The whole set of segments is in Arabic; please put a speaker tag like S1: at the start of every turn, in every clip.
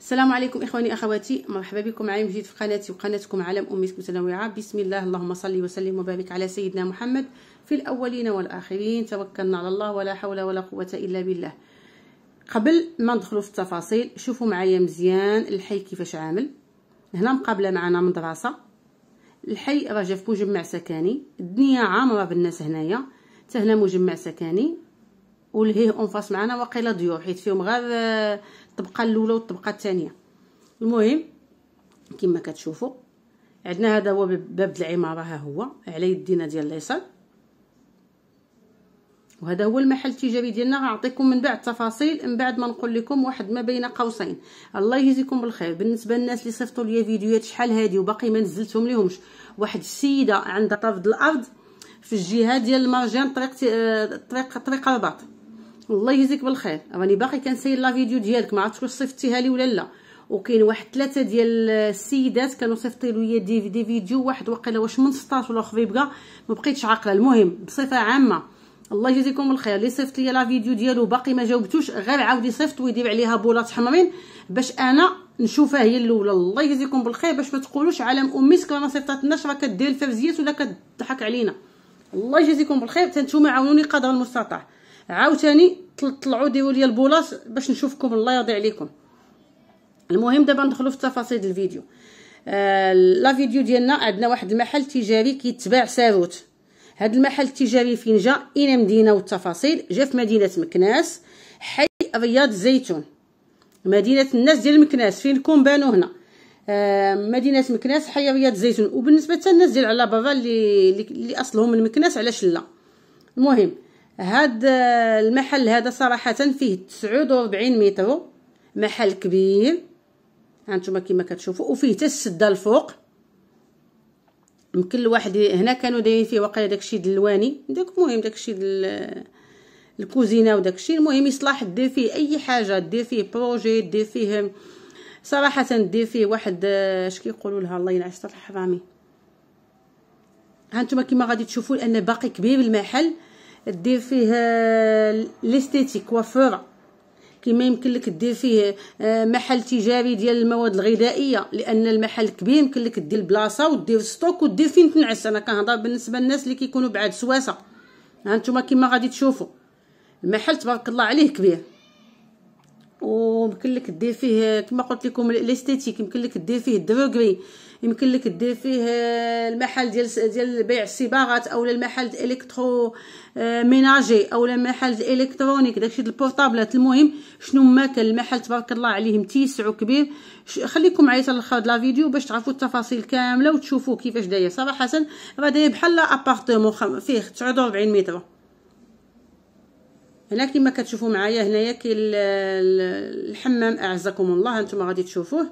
S1: السلام عليكم اخواني اخواتي مرحبا بكم معايا من جديد في قناتي وقناتكم عالم امنيات متنوعه بسم الله اللهم صل وسلم وبارك على سيدنا محمد في الاولين والاخرين توكلنا على الله ولا حول ولا قوه الا بالله قبل ما ندخلوا في التفاصيل شوفوا معايا مزيان الحي كيفاش عامل هنا مقابله معنا مدرسه الحي راه جا في مجمع سكني الدنيا عامره بالناس هنايا حتى هنا مجمع سكني ولهيه اونفاس معنا واقيلا ديور حيت فيهم غير آه، الطبقه الاولى والطبقه الثانيه المهم كما كتشوفوا عندنا هذا هو باب العماره ها هو على يدينا ديال اليسار وهذا هو المحل التجاري ديالنا غنعطيكم من بعد التفاصيل من بعد ما نقول لكم واحد ما بين قوسين الله يجزيكم بالخير بالنسبه للناس اللي صيفطوا لي فيديوهات شحال هادي وباقي ما نزلتهم ليهمش واحد السيده عندها طرف الارض في الجهه ديال المرجان طريق آه، طريق طريق الرباط الله يجزيك بالخير راني باقي كنسير لا فيديو ديالك ما عرفتش واش صيفطتيها لي ولا لا وكاين واحد ثلاثه ديال السيدات كانوا صيفطوا ليا دي, دي فيديو واحد واقيلا واش من 16 ولا خبيبقه ما بقيتش عاقله المهم بصفه عامه الله يجزيكم الخير اللي صيفط ليا لا فيديو ديالو باقي ما جاوبتوش غير عاودي صيفط ويديب عليها بولات حمرين باش انا نشوفها هي الاولى الله يجزيكم بالخير باش ما تقولوش عالم اميسك ما صيفطاتناش راه كدير الفرزيات ولا كضحك علينا الله يجزيكم بالخير حتى نتوما عاونوني قدر المستطاع عاوتاني طلعوا ديروا لي البولاص باش نشوفكم الله يرضي عليكم المهم دابا ندخلوا في تفاصيل الفيديو آه لا فيديو ديالنا عندنا واحد المحل تجاري كيتباع ساروت هذا المحل التجاري فين جا اين مدينه والتفاصيل جا في مدينه مكناس حي رياض الزيتون مدينه الناس ديال مكناس فين كون بانوا هنا آه مدينه مكناس حي رياض الزيتون وبالنسبه حتى الناس ديال على برا اللي اللي اصلهم من مكناس علاش لا المهم هاد آه، المحل هذا صراحة فيه تسعود وربعين متر محل كبير هانتوما كيما كتشوفوا وفيه تا السده الفوق يمكن الواحد هنا كانوا دايرين فيه واقيلا داكشي دلواني داك المهم داكشي دل الكوزينه وداكشي المهم يصلح دير فيه اي حاجه دير فيه بروجي دير فيه صراحه دير فيه واحد آه، اش كيقولوا لها الله ينعس طلع الحرامي هانتوما كيما غادي تشوفوا لان باقي كبير المحل دير فيه آه، ليستيتيك كوافور كما يمكن لك دير فيه آه، محل تجاري ديال المواد الغذائيه لان المحل كبير يمكن لك دير بلاصه ودير ستوك ودير فين تنعس انا كنهضر بالنسبه للناس اللي كيكونوا بعاد سواسه ها نتوما كما غادي تشوفوا المحل تبارك الله عليه كبير ويمكن لك دير فيه كما قلت لكم ليستيتيك يمكن لك دير فيه الدروغري يمكن لك دير فيه آه، المحل ديال ديال بيع الصباغات اولا المحل ديال الكترو آه، ميناجي اولا المحل ديال الالكترونيك داكشي ديال البورطابلات المهم شنو ما كان المحل تبارك الله عليهم متيسع وكبير خليكم معايا حتى الاخر لا فيديو باش تعرفوا التفاصيل كامله وتشوفوا كيفاش داير صراحه راه داير بحال ابارتمون فيه 49 متر هنا كما كتشوفوا معايا هنايا كاين الحمام اعزكم الله هانتوما غادي تشوفوه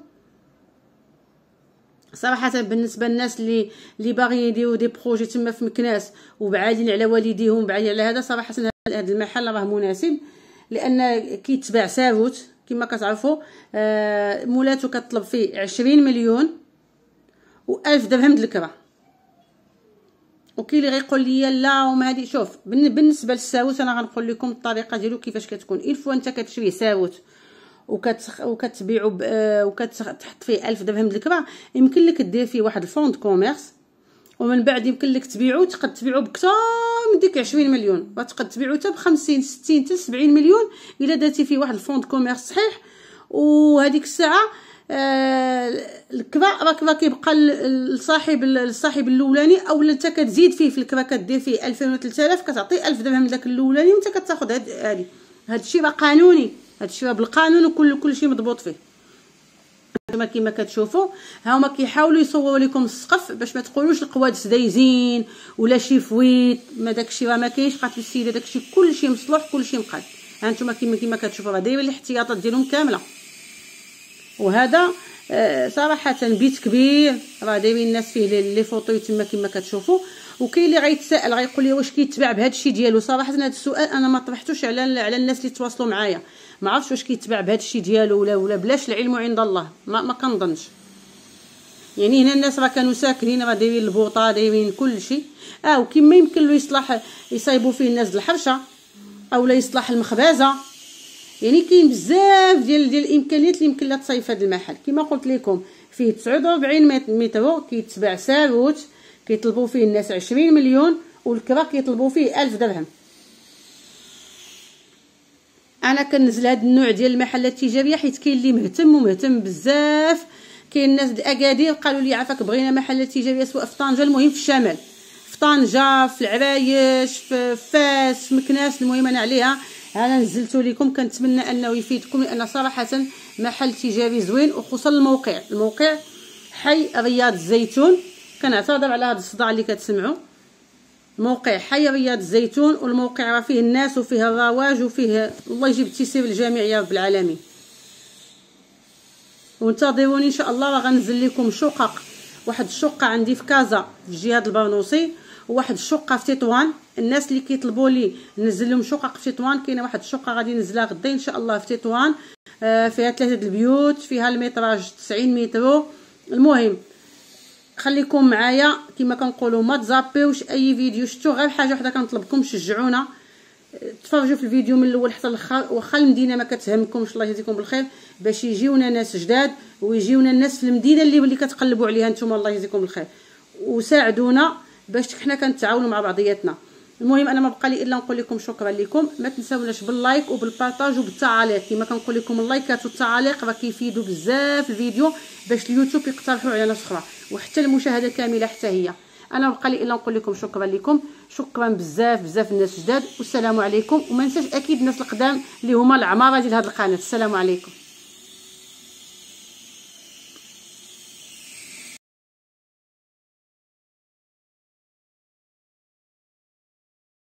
S1: صراحه بالنسبه للناس اللي اللي باغيين يديروا دي بروجي تما في مكناس وبعادين على والديهم بعادين على هذا صراحه هذا المحل راه مناسب لان كيتباع ساروت كما كتعرفوا آه مولاتو كطلب فيه عشرين مليون و1000 درهم الكره وكاين اللي غيقول لي لا وما هادي شوف بالنسبه للساوت انا غنقول لكم الطريقه ديالو كيفاش كتكون الفو انت كتشري ساوت وكتخ... وكتبيعو ب... آه، وكتحط فيه ألف درهم الكبع يمكن لك دير فيه واحد الفوند كوميرس ومن بعد يمكن لك تبيعو تقد تبيعو بكثر من ديك 20 مليون وتقد تبيعو حتى ب 50 60 حتى 70 مليون الا درتي فيه واحد الفوند كوميرس صحيح وهذيك الساعه آه الكبا راك راه كيبقى لصاحب الصاحب الاولاني اولا انت كتزيد فيه في الكبا كدير فيه 2000 و 3000 كتعطي 1000 درهم لذاك الاولاني وانت كتاخذ هذه هذا الشيء راه قانوني هادشي راه بالقانون وكل كلشي مضبوط فيه هانتوما كيما كتشوفوا ها هما كيحاولوا يصوروا لكم السقف باش ما تقولوش القوادس دايزين ولا شي فويت ما داكشي راه ما كاينش قالت السيده داكشي كلشي مصلوح كلشي مقاد ها نتوما كيما كتشوفوا راه دايرين الاحتياطات ديالهم كامله وهذا آه صراحه بيت كبير راه دايرين الناس فيه لي فوطو تما كيما كتشوفوا وكاين اللي غيتسائل غيقول لي واش كيتباع بهذا الشيء ديالو صراحه هذا السؤال انا ما طرحتوش على على الناس اللي تواصلوا معايا ما عرفتش واش كيتباع بهذا الشيء ديالو ولا ولا بلاش العلم عند الله ما, ما كنظنش يعني هنا الناس راه كانوا ساكنين راه دايرين البوطه دايرين كلشي اه وكما يمكن له يصلح يصايبوا فيه الناس الحرشه اولا يصلح المخبازه يعني كاين بزاف ديال ديال الامكانيات اللي يمكن لها تصايب هذا المحل كما قلت لكم فيه 49 متر كيتباع ساروت كيطلبوا فيه الناس 20 مليون والكرا كيطلبوا فيه 1000 درهم انا كنزل هذا النوع ديال المحلات التجاريه حيت كاين اللي مهتم ومهتم بزاف كاين الناس اكادير قالوا لي عافاك بغينا محلات تجاريه سواء في طنجه المهم في الشمال في طنجه في العرايش في فاس في مكناس المهم انا عليها انا نزلت لكم كنتمنى انه يفيدكم لان صراحه محل تجاري زوين وخصوصا الموقع الموقع حي رياض الزيتون كنعتذر على هذا الصداع اللي كتسمعوا موقع حي رياض الزيتون والموقع راه فيه الناس وفيه الرواج وفيه الله يجيب التيسير للجميع يا رب العالمين وانتظروني ان شاء الله راه غنزل لكم شقق واحد الشقه عندي في كازا في جهه البرنوسي وواحد الشقه في تطوان الناس اللي كيطلبوا لي ننزل لهم شقق في تطوان كاينه واحد الشقه غادي نزلها غدا ان شاء الله في تطوان آه فيها ثلاثه البيوت فيها الميتراج 90 متر المهم خليكم معايا كما كنقولوا ما تزابيوش اي فيديو شفتوا غير حاجه وحده كنطلبكم شجعونا تفرجوا في الفيديو من الاول حتى الاخر واخا المدينه ما كتهمكمش الله يجزيكم بالخير باش يجيونا ناس جداد ويجيونا الناس في المدينه اللي اللي كتقلبوا عليها نتوما الله يجزيكم بالخير وساعدونا باش حنا كنتعاونوا مع بعضياتنا المهم انا ما بقى لي الا نقول لكم شكرا لكم ما تنساوناش باللايك وبالبارطاج وبالتعاليق كما كنقول لكم اللايكات والتعاليق راه كيفيدوا بزاف الفيديو باش اليوتيوب يقترحوا على ناس اخرى وحتى المشاهده كامله حتى هي انا بقى لي الا نقول لكم شكرا لكم شكرا بزاف بزاف الناس جداد والسلام عليكم وما ننساش اكيد الناس القدام اللي هما العماره ديال هذه القناه السلام عليكم